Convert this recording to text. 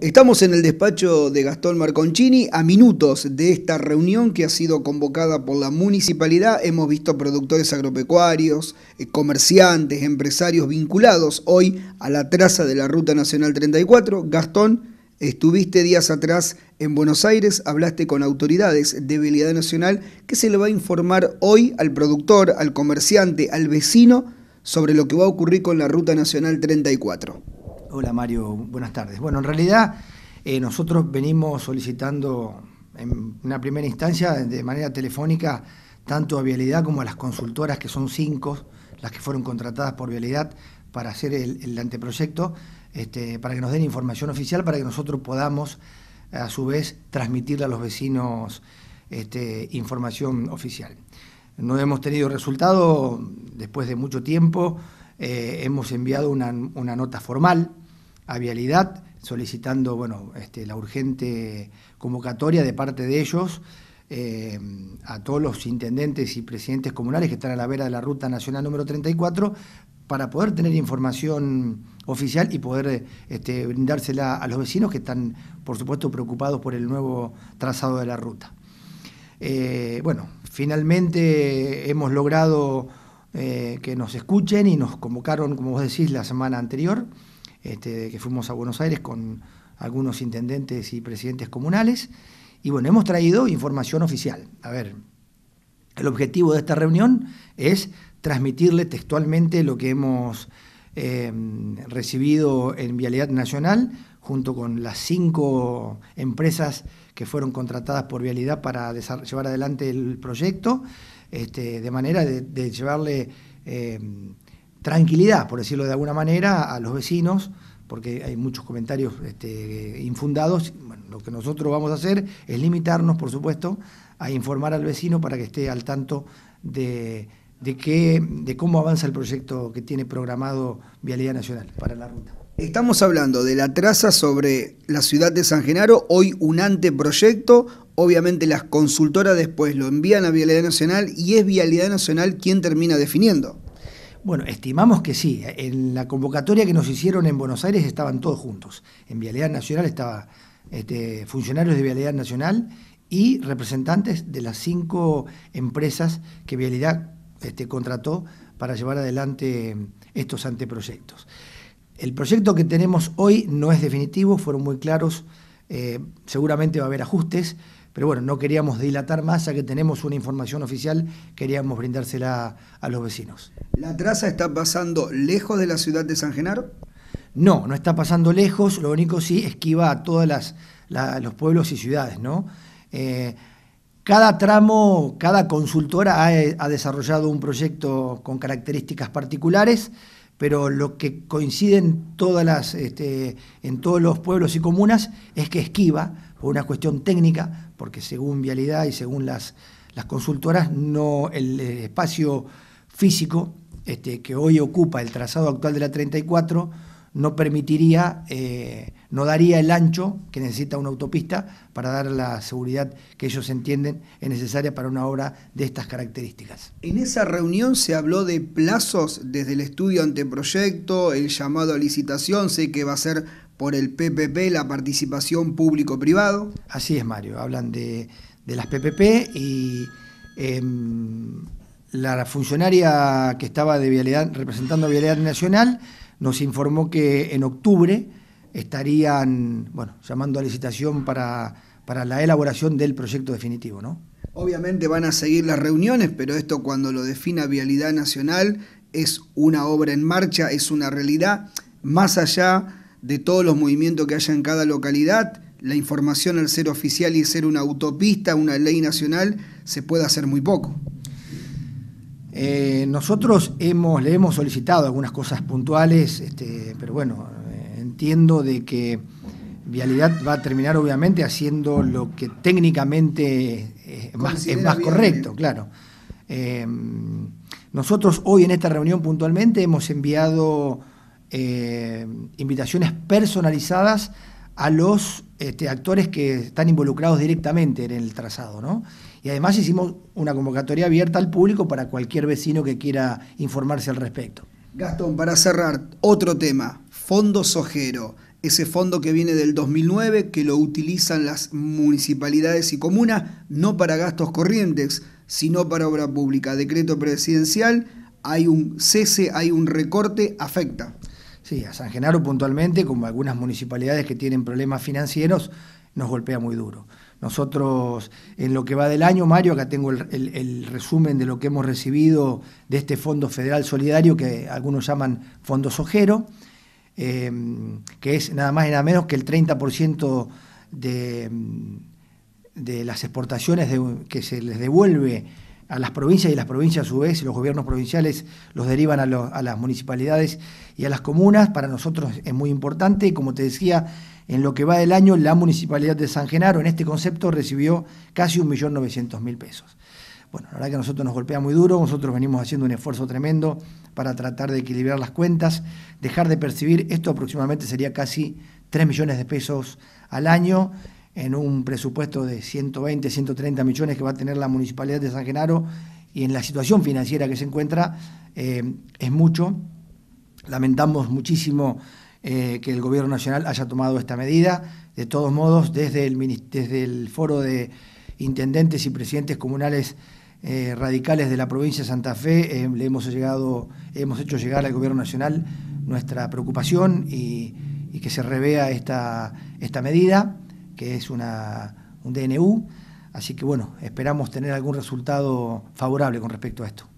Estamos en el despacho de Gastón Marconchini a minutos de esta reunión que ha sido convocada por la municipalidad. Hemos visto productores agropecuarios, eh, comerciantes, empresarios vinculados hoy a la traza de la Ruta Nacional 34. Gastón, estuviste días atrás en Buenos Aires, hablaste con autoridades de Vialidad Nacional que se le va a informar hoy al productor, al comerciante, al vecino sobre lo que va a ocurrir con la Ruta Nacional 34. Hola Mario, buenas tardes. Bueno, en realidad eh, nosotros venimos solicitando en una primera instancia de manera telefónica tanto a Vialidad como a las consultoras, que son cinco las que fueron contratadas por Vialidad para hacer el, anteproyecto, este, para que nos den información oficial, para que nosotros podamos a su vez transmitirle a los vecinos este, información oficial. No hemos tenido resultado después de mucho tiempo. Eh, hemos enviado una, nota formal a Vialidad solicitando bueno, este, la urgente convocatoria de parte de ellos eh, a todos los intendentes y presidentes comunales que están a la vera de la Ruta Nacional número 34 para poder tener información oficial y poder este, brindársela a los vecinos que están, por supuesto, preocupados por el nuevo trazado de la ruta. Eh, bueno, finalmente hemos logrado eh, que nos escuchen y nos convocaron, como vos decís, la semana anterior este, que fuimos a Buenos Aires con algunos intendentes y presidentes comunales. Y bueno, hemos traído información oficial. A ver, el objetivo de esta reunión es transmitirle textualmente lo que hemos eh, recibido en Vialidad Nacional, junto con las cinco empresas que fueron contratadas por Vialidad para llevar adelante el proyecto, este, de manera de, llevarle eh, tranquilidad, por decirlo de alguna manera, a los vecinos, porque hay muchos comentarios este, infundados. lo que nosotros vamos a hacer es limitarnos, por supuesto, a informar al vecino para que esté al tanto de, qué, de cómo avanza el proyecto que tiene programado Vialidad Nacional para la ruta. Estamos hablando de la traza sobre la ciudad de San Genaro, hoy un anteproyecto. Obviamente las consultoras después lo envían a Vialidad Nacional y es Vialidad Nacional quien termina definiendo. Bueno, estimamos que sí. En la convocatoria que nos hicieron en Buenos Aires estaban todos juntos. En Vialidad Nacional estaban este, funcionarios de Vialidad Nacional y representantes de las cinco empresas que Vialidad este, contrató para llevar adelante estos anteproyectos. El proyecto que tenemos hoy no es definitivo, fueron muy claros, eh, seguramente va a haber ajustes, pero bueno, no queríamos dilatar más, ya que tenemos una información oficial, queríamos brindársela a los vecinos. ¿La traza está pasando lejos de la ciudad de San Genaro? No, no está pasando lejos, lo único sí esquiva a todos los pueblos y ciudades, eh, cada tramo, cada consultora ha, desarrollado un proyecto con características particulares, pero lo que coincide todas este, en todos los pueblos y comunas es que esquiva una cuestión técnica, porque según Vialidad y según las, las consultoras, no el espacio físico este, que hoy ocupa el trazado actual de la 34 no permitiría, eh, no daría el ancho que necesita una autopista para dar la seguridad que ellos entienden es necesaria para una obra de estas características. En esa reunión se habló de plazos desde el estudio anteproyecto, el llamado a licitación, sé que va a ser por el PPP, la participación público-privado. Así es, Mario, hablan de, las PPP y em, la funcionaria que estaba de Vialidad, representando a Vialidad Nacional nos informó que en octubre estarían bueno, llamando a licitación para, la elaboración del proyecto definitivo, ¿no? Obviamente van a seguir las reuniones, pero esto cuando lo defina Vialidad Nacional es una obra en marcha, es una realidad, más allá de todos los movimientos que haya en cada localidad, la información al ser oficial y ser una autopista, una ley nacional, se puede hacer muy poco. Eh, nosotros hemos, le hemos solicitado algunas cosas puntuales, este, pero bueno, eh, entiendo de que Vialidad va a terminar obviamente haciendo lo que técnicamente es más, correcto, claro. Eh, nosotros hoy en esta reunión puntualmente hemos enviado eh, invitaciones personalizadas a los este, actores que están involucrados directamente en el trazado, Y además hicimos una convocatoria abierta al público para cualquier vecino que quiera informarse al respecto. Gastón, para cerrar, otro tema, Fondo Sojero, ese fondo que viene del 2009, que lo utilizan las municipalidades y comunas, no para gastos corrientes, sino para obra pública. Decreto presidencial, hay un cese, hay un recorte, afecta. Sí, a San Genaro puntualmente, como algunas municipalidades que tienen problemas financieros, nos golpea muy duro. Nosotros, en lo que va del año, Mario, acá tengo el, resumen de lo que hemos recibido de este Fondo Federal Solidario, que algunos llaman Fondo Sojero, em, que es nada más y nada menos que el 30% de, las exportaciones que se les devuelve a las provincias y las provincias a su vez, los gobiernos provinciales los derivan a, las municipalidades y a las comunas. Para nosotros es muy importante y como te decía, en lo que va del año, la municipalidad de San Genaro en este concepto recibió casi 1.900.000 pesos. Bueno, la verdad que a nosotros nos golpea muy duro, nosotros venimos haciendo un esfuerzo tremendo para tratar de equilibrar las cuentas, dejar de percibir, esto aproximadamente sería casi 3 millones de pesos al año en un presupuesto de 120, 130 millones que va a tener la Municipalidad de San Genaro y en la situación financiera que se encuentra, eh, es mucho. Lamentamos muchísimo eh, que el Gobierno Nacional haya tomado esta medida. De todos modos, desde el, desde el foro de intendentes y presidentes comunales eh, radicales de la provincia de Santa Fe, le hemos, llegado, hemos hecho llegar al Gobierno Nacional nuestra preocupación y, que se revea esta, esta medida que es un DNU. Así que bueno, esperamos tener algún resultado favorable con respecto a esto.